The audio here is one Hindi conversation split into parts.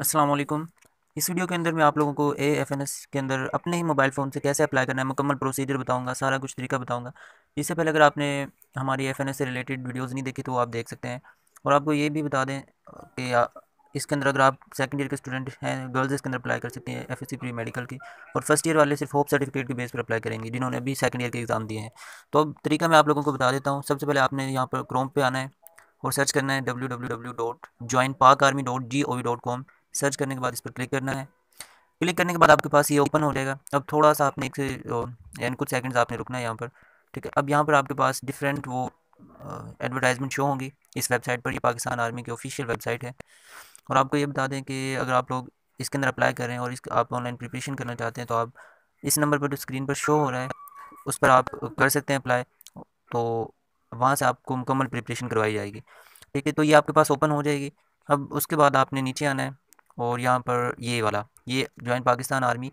असलम इस वीडियो के अंदर मैं आप लोगों को ए एफ एन एस के अंदर अपने ही मोबाइल फ़ोन से कैसे अप्लाई करना है मुकम्मल प्रोसीजर बताऊंगा सारा कुछ तरीका बताऊंगा इससे पहले अगर आपने हमारी एफ एन एस से रिलेटेड वीडियोस नहीं देखी तो वो आप देख सकते हैं और आपको ये भी बता दें कि इसके अंदर अगर आप सेकेंड ईयर के स्टूडेंट हैं गर्ल्स इसके अंदर अप्लाई कर सकती हैं एफ प्री मेडिकल की और फर्स्ट ईयर वाले सिर्फ होप सर्टिफिकेट के बेस पर अप्लाई करेंगे जिन्होंने अभी सेकेंड ईयर के एग्ज़ाम दिए हैं तो अब तरीका मैं आप लोगों को बता देता हूँ सबसे पहले आपने यहाँ पर क्रोम पर आना है और सर्च करना है W W W dot join Pak army dot G O V dot com search करने के बाद इस पर क्लिक करना है क्लिक करने के बाद आपके पास ये ओपन हो जाएगा अब थोड़ा सा आपने एक से यानी कुछ सेकंड्स आपने रुकना है यहाँ पर ठीक है अब यहाँ पर आपके पास डिफरेंट वो एडवर्टाइजमेंट शो होंगी इस वेबसाइट पर ये पाकिस्तान आर्मी की ऑफिशियल वेबसाइट है और आपको ये बता दें कि अगर आप लोग इसके अंदर अप्लाई करें और इस आप ऑनलाइन प्रिपरेशन करना चाहते हैं तो आप इस नंबर पर जो स्क्रीन पर शो हो रहा है उस पर आप कर सकते हैं अप्लाई तो वहाँ से आपको मुकम्मल प्रिपरेशन करवाई जाएगी ठीक है तो ये आपके पास ओपन हो जाएगी अब उसके बाद आपने नीचे आना है और यहाँ पर ये वाला ये join Pakistan army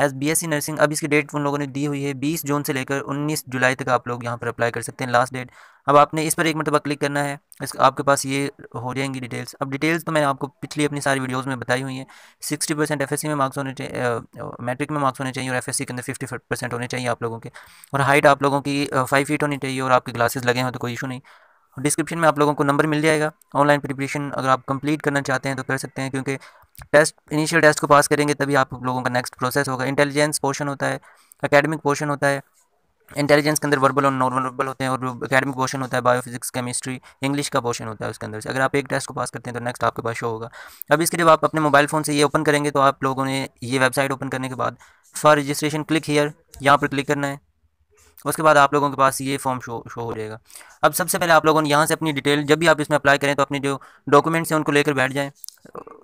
as B S C nursing अब इसकी डेट उन लोगों ने दी हुई है बीस जून से लेकर उन्नीस जुलाई तक आप लोग यहाँ पर अप्लाई कर सकते हैं लास्ट डेट अब आपने इस पर एक मरतबा क्लिक करना है इस आपके पास ये हो जाएंगी डिटेल्स अब डिटेल्स तो मैंने आपको पिछली अपनी सारी वीडियोस में बताई हुई हैं सिक्सटी परसेंट एफ में मार्क्स होने चाहिए मैट्रिक में मार्क्स होने चाहिए और एफ के अंदर फिफ्टी परसेंट होने चाहिए आप लोगों के और हाइट आप लोगों की फाइव फीट होनी चाहिए और आपके ग्लासेस लगे हों तो कोई इशू नहीं डिस्क्रिप्शन में आप लोगों को नंबर मिल जाएगा ऑनलाइन प्रिपरेशन अगर आप कंप्लीट करना चाहते हैं तो कर सकते हैं क्योंकि टेस्ट इनिशियल टेस्ट को पास करेंगे तभी आप लोगों का नेक्स्ट प्रोसेस होगा इंटेलिजेंस पोर्शन होता है अकेडमिक पोर्शन होता है इंटेलिजेंस के अंदर वर्बल और नॉर्मल वर्बल होते हैं और अकेडमिक पोर्शन होता है बायोफिजिक्स केमिस्ट्री इंग्लिश का पोर्शन होता है उसके अंदर से अगर आप एक टेस्ट को पास करते हैं तो नेक्स्ट आपके पास शो होगा अब इसके जब आप अपने मोबाइल फ़ोन से ये ओपन करेंगे तो आप लोगों ने ये वेबसाइट ओपन करने के बाद फॉर रजिस्ट्रेशन क्लिक हीयर यहाँ पर क्लिक करना है उसके बाद आप लोगों के पास ये फॉर्म शो शो हो जाएगा अब सबसे पहले आप लोगों ने यहाँ से अपनी डिटेल जब भी आप इसमें अप्लाई करें तो अपने जो डॉक्यूमेंट्स हैं उनको लेकर बैठ जाएँ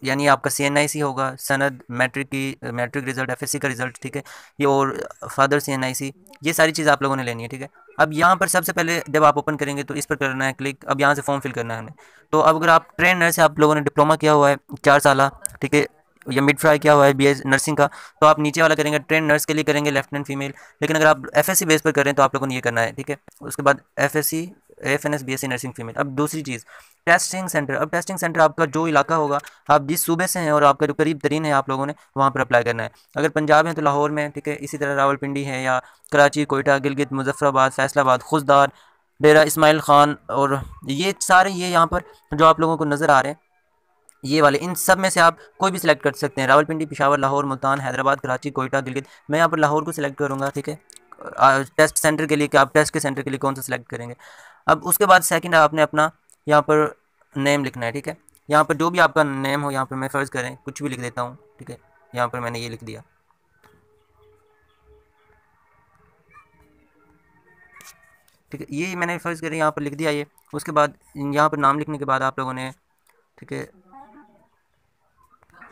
यानी आपका सी एन आई सी होगा सनद मैट्रिक की matric result F S C का रिजल्ट ठीक है ये और फादर सी एन आई सी ये सारी चीज़ आप लोगों ने लेनी है ठीक है अब यहाँ पर सबसे पहले जब आप ओपन करेंगे तो इस पर करना है क्लिक अब यहाँ से फॉर्म फिल करना है हमें तो अब अगर आप ट्रेनर से आप लोगों ने डिप्लोमा किया हुआ है चार साल ठीक है या मिड फ्राई क्या हुआ है बी नर्सिंग का तो आप नीचे वाला करेंगे ट्रेन नर्स के लिए करेंगे लेफ्टिनेंट फीमेल लेकिन अगर आप एफ बेस पर करें तो आप लोगों ने ये करना है ठीक है उसके बाद F S C F N S B S C nursing female अब दूसरी चीज़ टेस्टिंग सेंटर अब टेस्टिंग सेंटर आपका जो इलाका होगा आप जिस सूबे से हैं और आपका जो करीब तरीन है आप लोगों ने वहाँ पर अप्लाई करना है अगर पंजाब है तो लाहौर में ठीक है इसी तरह रावलपिंडी है या कराची कोयटा गिलगित मुजफ्फराबाद फैसलाबाद खुशदार डेरा इसमाइल खान और ये सारे ये यहाँ पर जो आप लोगों को नज़र आ रहे हैं ये वाले इन सब में से आप कोई भी सिलेक्ट कर सकते हैं रावलपिंडी पिशावर लाहौर मुल्तान हैदराबाद कराची कोयटा गिलगित मैं यहाँ पर लाहौर को सिलेक्ट करूँगा ठीक है टेस्ट सेंटर के लिए कि आप टेस्ट के सेंटर के लिए कौन सा सिलेक्ट करेंगे अब उसके बाद सेकेंड आपने अपना यहाँ पर नेम लिखना है ठीक है यहाँ पर जो भी आपका नेम हो यहाँ पर मैं फ़र्ज़ करें कुछ भी लिख देता हूँ ठीक है यहाँ पर मैंने ये लिख दिया ठीक है ये मैंने फ़र्ज़ करें यहाँ पर लिख दिया ये उसके बाद यहाँ पर नाम लिखने के बाद आप लोगों ने ठीक है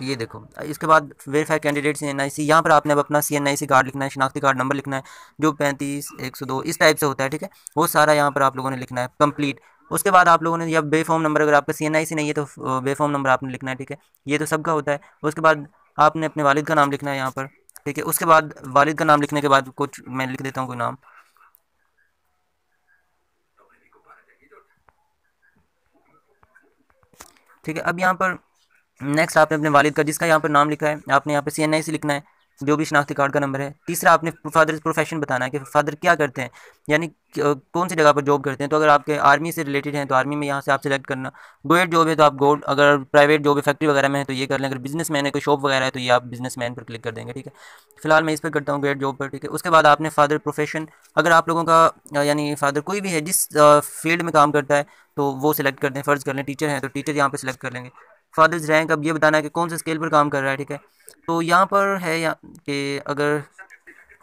ये देखो इसके बाद verify candidate C N I C यहाँ पर आपने अब अपना सी एन आई सी कार्ड लिखना है शनाख्ती कार्ड नंबर लिखना है जो पैंतीस एक सौ दो इस टाइप से होता है ठीक है वो सारा यहाँ पर आप लोगों ने लिखना है कंप्लीट उसके बाद आप लोगों ने या फॉर्म नंबर अगर आपका सी एन आई सी नहीं है तो फॉर्म नंबर आपने लिखना है ठीक है ये तो सबका होता है उसके बाद आपने अपने वालिद का नाम लिखना है यहाँ पर ठीक है उसके बाद वालिद का नाम लिखने के बाद कुछ मैं लिख देता हूँ कोई नाम ठीक है अब यहाँ पर नेक्स्ट आपने अपने वालिद का जिसका यहाँ पर नाम लिखा है आपने यहाँ पर सी एन आई से लिखना है जो भी शनाख्ती कार्ड का नंबर है तीसरा आपने फादर प्रोफेशन बताना है कि फादर क्या करते हैं यानी कौन सी जगह पर जॉब करते हैं तो अगर आपके आर्मी से रिलेटेड हैं तो आर्मी में यहाँ से आप सिलेक्ट करना गोएड जॉब है तो आप गोड अगर प्राइवेट जॉब है फैक्ट्री वगैरह में है तो ये कर लें अगर बिजनेस मैन है कोई शॉप वगैरह है तो ये आप बिजनेस मैन पर क्लिक कर देंगे ठीक है फिलहाल मैं इस पर करता हूँ गोएड जॉब पर ठीक है उसके बाद आपने फादर प्रोफेशन अगर आप लोगों का यानी फादर कोई भी है जिस फील्ड में काम करता है तो वो सिलेक्ट कर दें फ़र्ज़ कर लें टीचर हैं तो टीचर यहाँ पर सिलेक्ट कर लेंगे फादर्स रैंक अब ये बताना है कि कौन से स्केल पर काम कर रहा है ठीक है तो यहाँ पर है या कि अगर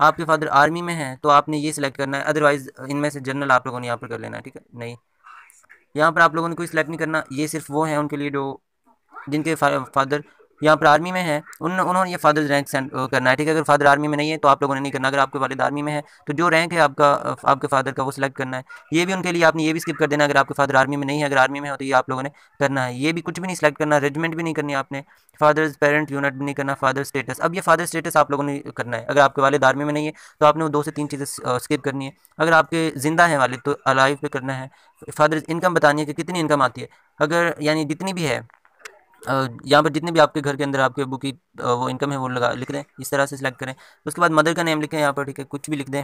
आपके फादर आर्मी में हैं तो आपने ये सिलेक्ट करना है अदरवाइज़ इनमें से जनरल आप लोगों ने यहाँ पर कर लेना है ठीक है नहीं यहाँ पर आप लोगों ने कोई सिलेक्ट नहीं करना ये सिर्फ वो हैं उनके लिए जो जिनके फादर यहाँ पर आर्मी में है उन उन्होंने ये फादर रैंक सेंड करना है ठीक है अगर फादर आर्मी में नहीं है तो आप लोगों ने नहीं करना अगर आपके वालद आर्मी में है तो जो रैंक है आपका आपके फादर का वो सिलेक्ट करना है ये भी उनके लिए आपने ये भी स्किप कर देना अगर आपके फादर आर्मी में नहीं है अगर आर्मी में हो तो ये आप लोगों ने करना है ये भी कुछ भी नहीं सिलेक्ट करना रेजिमेंट भी नहीं करनी आपने फादर्स पेरेंट यूनिट भी नहीं करना फादर स्टेटस अब ये फादर स्टेटस आप लोगों ने करना है अगर आपके वाले आर्मी में नहीं है तो आपने वो दो से तीन चीज़ें स्किप करनी है अगर आपके ज़िंदा हैं वालद तो अलाइव पर करना है फादर इनकम बतानी है कि कितनी इनकम आती है अगर यानी जितनी भी है यहाँ पर जितने भी आपके घर के अंदर आपके अबू की वो इनकम है वो लगा लिख दें इस तरह से सिलेक्ट करें उसके बाद मदर का नेम लिखें यहाँ पर ठीक है कुछ भी लिख दें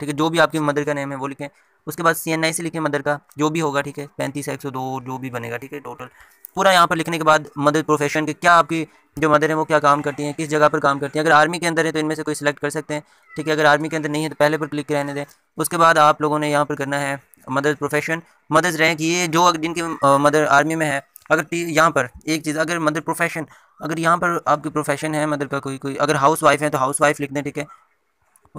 ठीक है जो भी आपकी मदर का नेम है वो लिखें उसके बाद सी एन आई से लिखें मदर का जो भी होगा ठीक है पैंतीस एक सौ दो जो भी बनेगा ठीक है टोटल पूरा यहाँ पर लिखने के बाद मदर प्रोफेशन के क्या आपकी जो मदर है वो क्या काम करती हैं किस जगह पर काम करती हैं अगर आर्मी के अंदर है तो इनमें से कोई सिलेक्ट कर सकते हैं ठीक है अगर आर्मी के अंदर नहीं है तो पहले पर क्लिक रहने दें उसके बाद आप लोगों ने यहाँ पर करना है मदर प्रोफेशन मदर्स रैंक ये जो जिनकी मदर आर्मी में है अगर यहाँ पर एक चीज़ अगर मतलब प्रोफेशन अगर यहाँ पर आपकी प्रोफेशन है मतलब का कोई कोई अगर हाउस वाइफ है तो हाउस वाइफ लिख दें ठीक है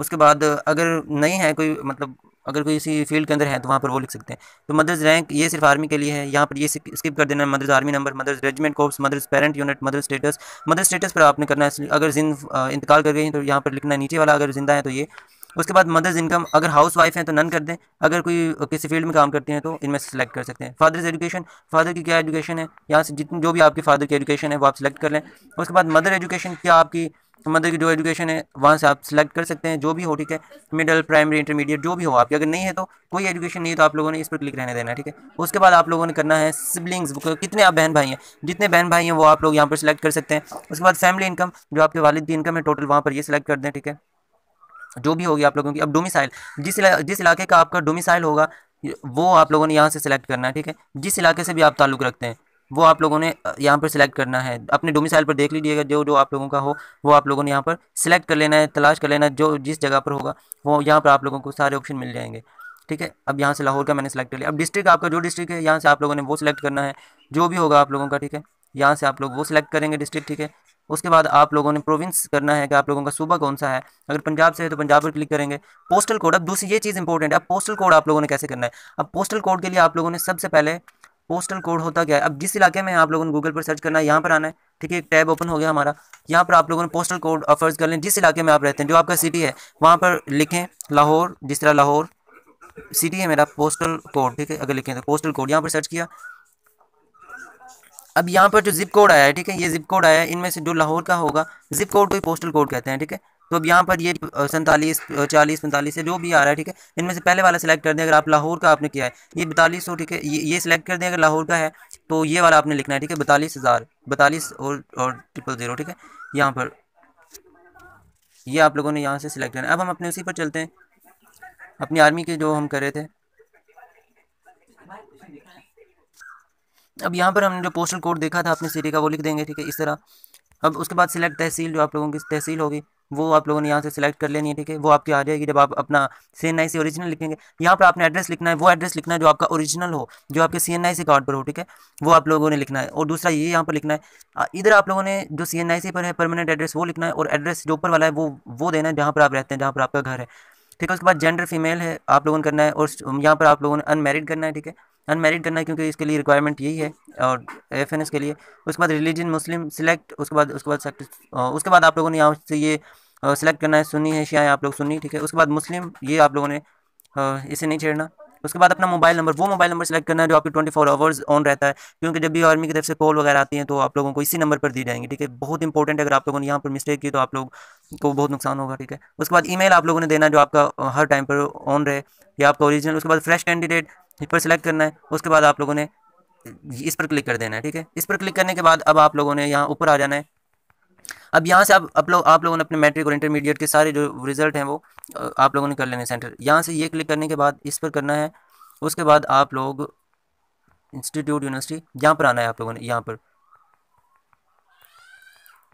उसके बाद अगर नहीं है कोई मतलब अगर कोई इसी फील्ड के अंदर है तो वहाँ पर वो लिख सकते हैं तो मदर्स रैंक ये सिर्फ आर्मी के लिए है यहाँ पर ये स्किप कर देना mother's army number mother's regiment course mother's parent unit mother status mother status पर आपने करना है अगर जिंद इंतकाल कर गई तो यहाँ पर लिखना नीचे वाला अगर जिंदा है तो ये उसके बाद मदर्स इनकम अगर हाउस वाइफ हैं तो नन कर दें अगर कोई किसी फील्ड में काम करते हैं तो इनमें सेलेक्ट कर सकते हैं फादर्स एजुकेशन फादर की क्या एजुकेशन है यहाँ से जितनी जो भी आपके फादर की एजुकेशन है वो आप सेलेक्ट कर लें उसके बाद मदर एजुकेशन क्या आपकी मदर की जो एजुकेशन है वहाँ से आप सेलेक्ट कर सकते हैं जो भी हो ठीक है मिडल प्राइमरी इंटरमीडिएट जो भी हो आपकी अगर नहीं है तो कोई एजुकेशन नहीं है तो आप लोगों ने इस पर क्लिक रहने देना ठीक है उसके बाद आप लोगों ने करना है सिबलिंग्स कितने आप बहन भाई हैं जितने बहन भाई हैं वो आप लोग यहाँ पर सिलेक्ट कर सकते हैं उसके बाद फैमिली इनकम जो आपके वालिद की इनकम है टोटल वहाँ पर ये सिलेक्ट कर दें ठीक है जो भी होगी आप लोगों की अब डोमिसाइल जिस इला, जिस इलाके का आपका डोमिसाइल होगा वो आप लोगों ने यहाँ से सिलेक्ट करना है ठीक है जिस इलाके से भी आप ताल्लुक़ रखते हैं वो आप लोगों ने यहाँ पर सिलेक्ट करना है अपने डोमिसाइल पर देख लीजिएगा जो जो आप लोगों का हो वो आप लोगों ने यहाँ पर सिलेक्ट कर लेना है तलाश कर लेना है जो जिस जगह पर होगा वो यहाँ पर आप लोगों को सारे ऑप्शन मिल जाएंगे ठीक है अब यहाँ से लाहौर का मैंने सेलेक्ट कर लिया अब डिस्ट्रिक्ट आपका जो डिस्ट्रिक्ट है यहाँ से आप लोगों ने वो सिलेक्ट करना है जो भी होगा आप लोगों का ठीक है यहाँ से आप लोग वो सिलेक्ट करेंगे डिस्ट्रिक्ट ठीक है उसके बाद आप लोगों ने प्रोविंस करना है कि आप लोगों का सूबा कौन सा है अगर पंजाब से है तो पंजाब पर क्लिक करेंगे पोस्टल कोड अब दूसरी ये चीज़ इंपॉर्टेंट है अब पोस्टल कोड आप लोगों ने कैसे करना है अब पोस्टल कोड के लिए आप लोगों ने सबसे पहले पोस्टल कोड होता क्या है अब जिस इलाके में आप लोगों ने गूगल पर सर्च करना है यहाँ पर आना है ठीक है एक टैब ओपन हो गया हमारा यहाँ पर आप लोगों ने पोस्टल कोड ऑफर्स कर लें जिस इलाके में आप रहते हैं जो आपका सिटी है वहाँ पर लिखें लाहौर जिस तरह लाहौर सिटी है मेरा पोस्टल कोड ठीक है अगर लिखें तो पोस्टल कोड यहाँ पर सर्च किया अब यहाँ पर जो जिप कोड आया है ठीक है ये जिप कोड आया है इनमें से जो लाहौर का होगा जिप कोड को पोस्टल कोड कहते हैं ठीक है तो अब यहाँ पर ये सैंतालीस चालीस पैंतालीस से जो भी आ रहा है ठीक है इनमें से पहले वाला सिलेक्ट कर दें अगर आप लाहौर का आपने किया है ये बतालीस सौ ठीक है ये ये सिलेक्ट कर दें अगर लाहौर का है तो ये वाला आपने लिखना है ठीक है बतालीस हज़ार बतालीस और और ट्रिपल ज़ीरो ठीक है यहाँ पर ये आप लोगों ने यहाँ से सिलेक्ट करना है अब हम अपने उसी पर चलते हैं अपनी आर्मी के जो हम कर रहे थे अब यहाँ पर हमने जो पोस्टल कोड देखा था अपने सिटी का वो लिख देंगे ठीक है इस तरह अब उसके बाद सिलेक्ट तहसील जो आप लोगों की तहसील होगी वो आप लोगों ने यहाँ से सिलेक्ट कर लेनी है ठीक है वो आपकी आ जाएगी जब आप अपना सी एन आई से ओरिजिनल लिखेंगे यहाँ पर आपने एड्रेस लिखना है वो एड्रेस लिखना है जो आपका ओरिजिनल हो जो आपके सी एन आई सी कार्ड पर हो ठीक है वो आप लोगों ने लिखना है और दूसरा ये यहाँ पर लिखना है इधर आप लोगों ने जो सी एन आई सी पर है परमानेंट एड्रेस वो लिखना है और एड्रेस जो ऊपर वाला है वो वो देना है जहाँ पर आप रहते हैं जहाँ पर आपका घर है ठीक है उसके बाद जेंडर फीमेल है आप लोगों ने करना है और यहाँ पर आप लोगों ने अनमेरिड करना है ठीक है अनमेरिड करना क्योंकि इसके लिए रिक्वायरमेंट यही है और एफ एन एस के लिए उसके बाद रिलीजन मुस्लिम सिलेक्ट उसके बाद उसके बाद उसके बाद आप लोगों ने यहाँ से ये सिलेक्ट करना है सुनी है शिया आप लोग सुनी ठीक है उसके बाद मुस्लिम ये आप लोगों ने इसे नहीं छेड़ना उसके बाद अपना मोबाइल नंबर वो मोबाइल नंबर सेलेक्ट करना है जो आपके ट्वेंटी फोर आवर्स ऑन रहता है क्योंकि जब भी आर्मी की तरफ से कॉल वगैरह आती है तो आप लोगों को इसी नंबर पर दी जाएंगी ठीक है बहुत इंपॉर्टेंट है अगर आप लोगों ने यहाँ पर मिस्टेक की तो आप लोग को बहुत नुकसान होगा ठीक है उसके बाद ईमेल आप लोगों ने देना जो आपका हर टाइम पर ऑन रहे या आपका ओरिजिनल उसके बाद फ्रेश कैंडिडेट इस पर सिलेक्ट करना है उसके बाद आप लोगों ने इस पर क्लिक कर देना है ठीक है इस पर क्लिक करने के बाद अब आप लोगों ने यहाँ ऊपर आ जाना है अब यहाँ से आप आप लोग आप लोगों ने अपने मैट्रिक और इंटरमीडिएट के सारे जो रिजल्ट हैं वो आप लोगों ने कर लेने सेंटर यहाँ से ये क्लिक करने के बाद इस पर करना है उसके बाद आप लोग इंस्टीट्यूट यूनिवर्सिटी यहाँ पर आना है आप लोगों ने यहाँ पर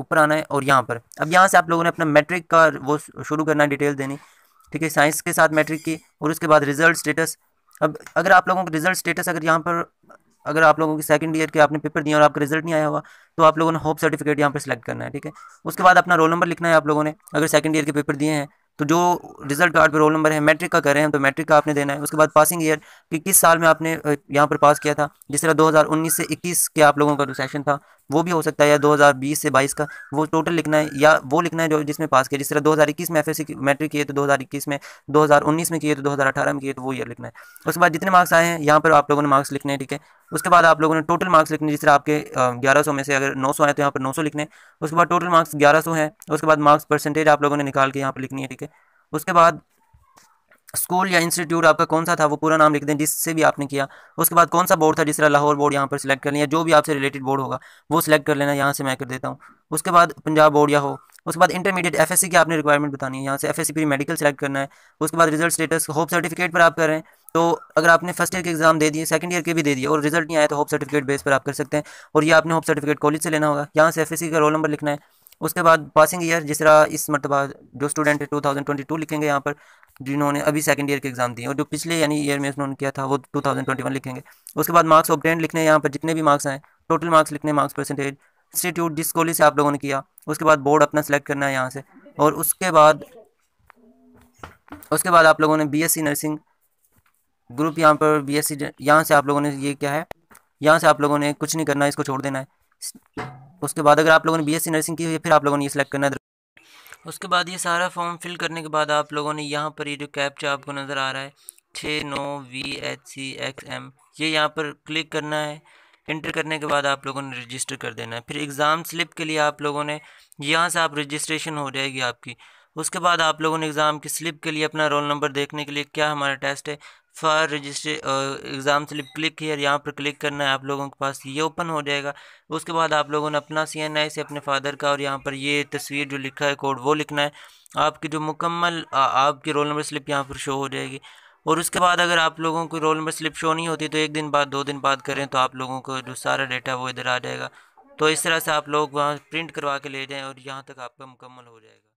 ऊपर आना है और यहाँ पर अब यहाँ से आप लोगों ने अपना मैट्रिक का वो शुरू करना है डिटेल देनी ठीक है साइंस के साथ मैट्रिक की और उसके बाद रिजल्ट स्टेटस अब अगर आप लोगों का रिजल्ट स्टेटस अगर यहाँ पर अगर आप लोगों की सेकंड ईयर के आपने पेपर दिया और आपका रिजल्ट नहीं आया हुआ तो आप लोगों ने होप सर्टिफिकेट यहाँ पर सिलेक्ट करना है ठीक है उसके बाद अपना रोल नंबर लिखना है आप लोगों ने अगर सेकंड ईयर के पेपर दिए हैं तो जो रिजल्ट कार्ड पे रोल नंबर है मैट्रिक का कर रहे हैं तो मैट्रिक का आपने देना है उसके बाद पासिंग ईयर कि किस साल में आपने यहाँ पर पास किया था जिस तरह दो से इक्कीस के आप लोगों का जो सेशन था वो भी हो सकता है या 2020 से 22 का वो टोटल लिखना है या वो लिखना है जो जिसमें पास किया जिस तरह 2021 में एफ मैट्रिक किए तो 2021 में 2019 में किए तो 2018 में किए तो वो ईयर लिखना है उसके बाद जितने मार्क्स आए हैं यहाँ पर आप लोगों ने मार्क्स लिखने हैं ठीक है उसके बाद आप लोगों ने टोटल मार्क्स लिखने जिस तरह आपके ग्यारह सौ में से अगर नौ सौ आए तो यहाँ पर नौ सौ लिखने उसके बाद टोटल मार्क्स ग्यारह सौ है उसके बाद मार्क्स परसेंटेज आप लोगों ने निकाल के यहाँ पर लिखनी है ठीक है उसके बाद स्कूल या इंस्टीट्यूट आपका कौन सा था वो पूरा नाम लिख दें जिससे भी आपने किया उसके बाद कौन सा बोर्ड था जिसरा लाहौर बोर्ड यहाँ पर सिलेक्ट कर लिया जो भी आपसे रिलेटेड बोर्ड होगा वो सिलेक्ट कर लेना यहाँ से मैं कर देता हूँ उसके बाद पंजाब बोर्ड या हो उसके बाद इंटरमीडिएट एफ की आपने रिक्वायरमेंट बतानी है यहाँ से एफ एस मेडिकल सेलेक्ट करना है उसके बाद रिजल्ट स्टेटस होप सर्टिफिकेट पर आप कर रहे हैं तो अगर आपने फर्स्ट ईयर के एग्जाम दे दिए सेकंड ईयर के भी दे दिए और रिजल्ट नहीं आया तो होप सर्टिफिकेट बेस पर आप कर सकते हैं और ये आपने होप सर्टिफिकेट कॉलेज से लेना होगा यहाँ से एफ का रोल नंबर लिखना है उसके बाद पासिंग ईयर जिस इस मरतबा जो स्टूडेंट है टू लिखेंगे यहाँ पर जिन्होंने अभी सेकंड ईयर के एग्जाम दिए और जो पिछले यानी ईयर में उन्होंने किया था वो 2021 लिखेंगे उसके बाद मार्क्स ऑब्टेंड लिखने यहाँ पर जितने भी मार्क्स हैं टोटल मार्क्स लिखने मार्क्स परसेंटेज इंस्टीट्यूट जिस कॉलेज से आप लोगों ने किया उसके बाद बोर्ड अपना सेलेक्ट करना है यहाँ से और उसके बाद उसके बाद आप लोगों ने बी नर्सिंग ग्रुप यहाँ पर बी यहाँ से आप लोगों ने ये क्या है यहाँ से आप लोगों ने कुछ नहीं करना है इसको छोड़ देना है उसके बाद अगर आप लोगों ने बी नर्सिंग की हुई फिर आप लोगों ने ये सिलेक्ट करना है उसके बाद ये सारा फॉर्म फिल करने के बाद आप लोगों ने यहाँ पर ये जो कैप्चा आपको नज़र आ रहा है छः नौ V H C X M ये यहाँ पर क्लिक करना है इंटर करने के बाद आप लोगों ने रजिस्टर कर देना है फिर एग्ज़ाम स्लिप के लिए आप लोगों ने यहाँ से आप रजिस्ट्रेशन हो जाएगी आपकी उसके बाद आप लोगों ने एग्ज़ाम की स्लिप के लिए अपना रोल नंबर देखने के लिए क्या हमारा टेस्ट है for register exam slip click और यहाँ पर क्लिक करना है आप लोगों के पास ये ओपन हो जाएगा उसके बाद आप लोगों ने अपना सी एन आई से अपने फादर का और यहाँ पर ये तस्वीर जो लिखा है कोड वो लिखना है आपकी जो मुकम्मल आपकी रोल नंबर स्लिप यहाँ पर शो हो जाएगी और उसके बाद अगर आप लोगों को रोल नंबर स्लिप शो नहीं होती तो एक दिन बाद दो दिन बाद करें तो आप लोगों को जो सारा डेटा वो इधर आ जाएगा तो इस तरह से आप लोग वहाँ प्रिंट करवा के ले जाएँ और यहाँ तक आपका मुकम्मल हो जाएगा